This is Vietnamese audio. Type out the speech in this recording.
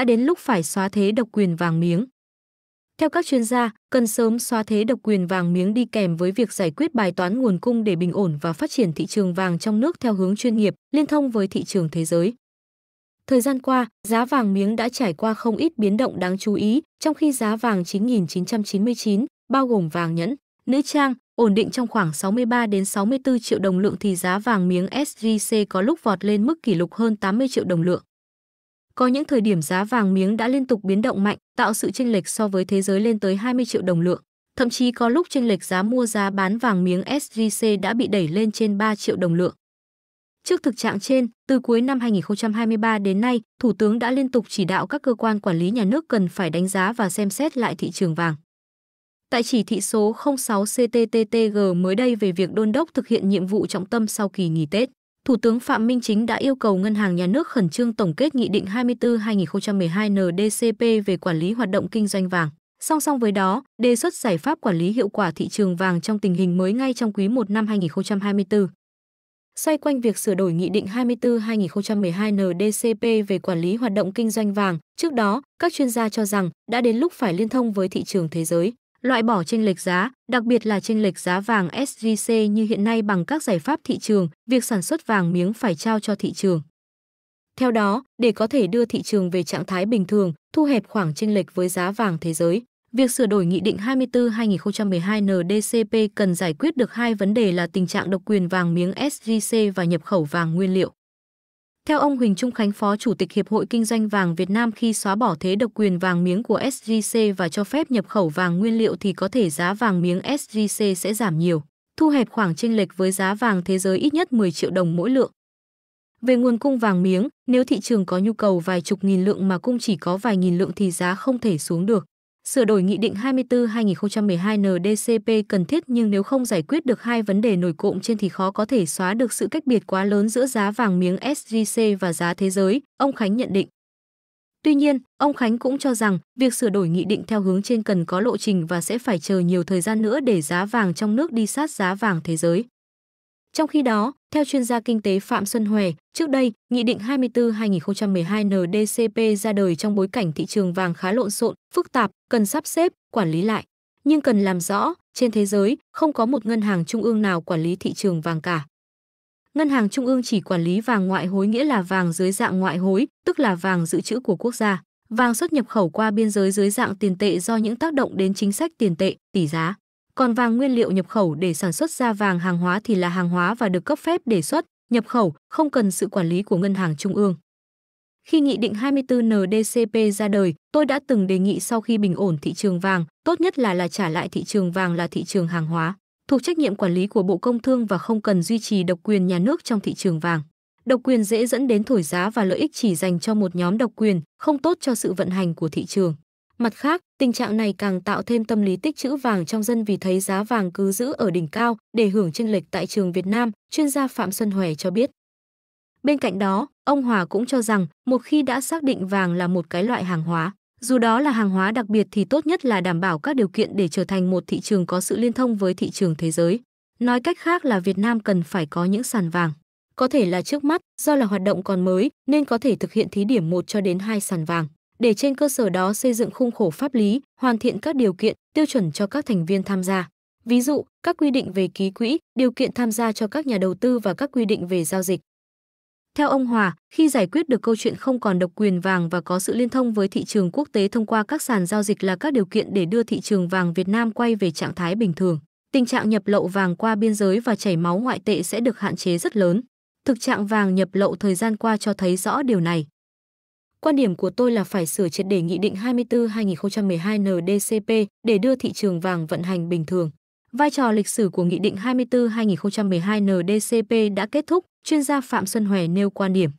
đã đến lúc phải xóa thế độc quyền vàng miếng. Theo các chuyên gia, cần sớm xóa thế độc quyền vàng miếng đi kèm với việc giải quyết bài toán nguồn cung để bình ổn và phát triển thị trường vàng trong nước theo hướng chuyên nghiệp, liên thông với thị trường thế giới. Thời gian qua, giá vàng miếng đã trải qua không ít biến động đáng chú ý, trong khi giá vàng 9.999, bao gồm vàng nhẫn, nữ trang, ổn định trong khoảng 63 đến 64 triệu đồng lượng thì giá vàng miếng SJC có lúc vọt lên mức kỷ lục hơn 80 triệu đồng lượng. Có những thời điểm giá vàng miếng đã liên tục biến động mạnh, tạo sự chênh lệch so với thế giới lên tới 20 triệu đồng lượng. Thậm chí có lúc chênh lệch giá mua giá bán vàng miếng SJC đã bị đẩy lên trên 3 triệu đồng lượng. Trước thực trạng trên, từ cuối năm 2023 đến nay, Thủ tướng đã liên tục chỉ đạo các cơ quan quản lý nhà nước cần phải đánh giá và xem xét lại thị trường vàng. Tại chỉ thị số 06 CTTTG mới đây về việc đôn đốc thực hiện nhiệm vụ trọng tâm sau kỳ nghỉ Tết, Thủ tướng Phạm Minh Chính đã yêu cầu Ngân hàng Nhà nước khẩn trương tổng kết Nghị định 24-2012 NDCP về quản lý hoạt động kinh doanh vàng. Song song với đó, đề xuất giải pháp quản lý hiệu quả thị trường vàng trong tình hình mới ngay trong quý 1 năm 2024. Xoay quanh việc sửa đổi Nghị định 24-2012 NDCP về quản lý hoạt động kinh doanh vàng, trước đó, các chuyên gia cho rằng đã đến lúc phải liên thông với thị trường thế giới loại bỏ chênh lệch giá, đặc biệt là chênh lệch giá vàng SJC như hiện nay bằng các giải pháp thị trường, việc sản xuất vàng miếng phải trao cho thị trường. Theo đó, để có thể đưa thị trường về trạng thái bình thường, thu hẹp khoảng chênh lệch với giá vàng thế giới, việc sửa đổi Nghị định 24-2012 NDCP cần giải quyết được hai vấn đề là tình trạng độc quyền vàng miếng SJC và nhập khẩu vàng nguyên liệu. Theo ông Huỳnh Trung Khánh, Phó Chủ tịch Hiệp hội Kinh doanh vàng Việt Nam khi xóa bỏ thế độc quyền vàng miếng của SJC và cho phép nhập khẩu vàng nguyên liệu thì có thể giá vàng miếng SJC sẽ giảm nhiều, thu hẹp khoảng chênh lệch với giá vàng thế giới ít nhất 10 triệu đồng mỗi lượng. Về nguồn cung vàng miếng, nếu thị trường có nhu cầu vài chục nghìn lượng mà cung chỉ có vài nghìn lượng thì giá không thể xuống được sửa đổi Nghị định 24-2012 NDCP cần thiết nhưng nếu không giải quyết được hai vấn đề nổi cộm trên thì khó có thể xóa được sự cách biệt quá lớn giữa giá vàng miếng SJC và giá thế giới, ông Khánh nhận định. Tuy nhiên, ông Khánh cũng cho rằng việc sửa đổi nghị định theo hướng trên cần có lộ trình và sẽ phải chờ nhiều thời gian nữa để giá vàng trong nước đi sát giá vàng thế giới. Trong khi đó, theo chuyên gia kinh tế Phạm Xuân Hòe, trước đây, Nghị định 24-2012 NDCP ra đời trong bối cảnh thị trường vàng khá lộn xộn, phức tạp, cần sắp xếp, quản lý lại. Nhưng cần làm rõ, trên thế giới, không có một ngân hàng trung ương nào quản lý thị trường vàng cả. Ngân hàng trung ương chỉ quản lý vàng ngoại hối nghĩa là vàng dưới dạng ngoại hối, tức là vàng dự trữ của quốc gia, vàng xuất nhập khẩu qua biên giới dưới dạng tiền tệ do những tác động đến chính sách tiền tệ, tỷ giá còn vàng nguyên liệu nhập khẩu để sản xuất ra vàng hàng hóa thì là hàng hóa và được cấp phép đề xuất, nhập khẩu, không cần sự quản lý của ngân hàng trung ương. Khi Nghị định 24 NDCP ra đời, tôi đã từng đề nghị sau khi bình ổn thị trường vàng, tốt nhất là là trả lại thị trường vàng là thị trường hàng hóa, thuộc trách nhiệm quản lý của Bộ Công Thương và không cần duy trì độc quyền nhà nước trong thị trường vàng. Độc quyền dễ dẫn đến thổi giá và lợi ích chỉ dành cho một nhóm độc quyền, không tốt cho sự vận hành của thị trường. Mặt khác, tình trạng này càng tạo thêm tâm lý tích trữ vàng trong dân vì thấy giá vàng cứ giữ ở đỉnh cao để hưởng chênh lệch tại trường Việt Nam, chuyên gia Phạm Xuân Hòe cho biết. Bên cạnh đó, ông Hòa cũng cho rằng một khi đã xác định vàng là một cái loại hàng hóa, dù đó là hàng hóa đặc biệt thì tốt nhất là đảm bảo các điều kiện để trở thành một thị trường có sự liên thông với thị trường thế giới. Nói cách khác là Việt Nam cần phải có những sàn vàng. Có thể là trước mắt, do là hoạt động còn mới nên có thể thực hiện thí điểm một cho đến hai sàn vàng để trên cơ sở đó xây dựng khung khổ pháp lý, hoàn thiện các điều kiện, tiêu chuẩn cho các thành viên tham gia. Ví dụ, các quy định về ký quỹ, điều kiện tham gia cho các nhà đầu tư và các quy định về giao dịch. Theo ông Hòa, khi giải quyết được câu chuyện không còn độc quyền vàng và có sự liên thông với thị trường quốc tế thông qua các sàn giao dịch là các điều kiện để đưa thị trường vàng Việt Nam quay về trạng thái bình thường, tình trạng nhập lậu vàng qua biên giới và chảy máu ngoại tệ sẽ được hạn chế rất lớn. Thực trạng vàng nhập lậu thời gian qua cho thấy rõ điều này. Quan điểm của tôi là phải sửa triệt để Nghị định 24-2012 NDCP để đưa thị trường vàng vận hành bình thường. Vai trò lịch sử của Nghị định 24-2012 NDCP đã kết thúc, chuyên gia Phạm Xuân Hòe nêu quan điểm.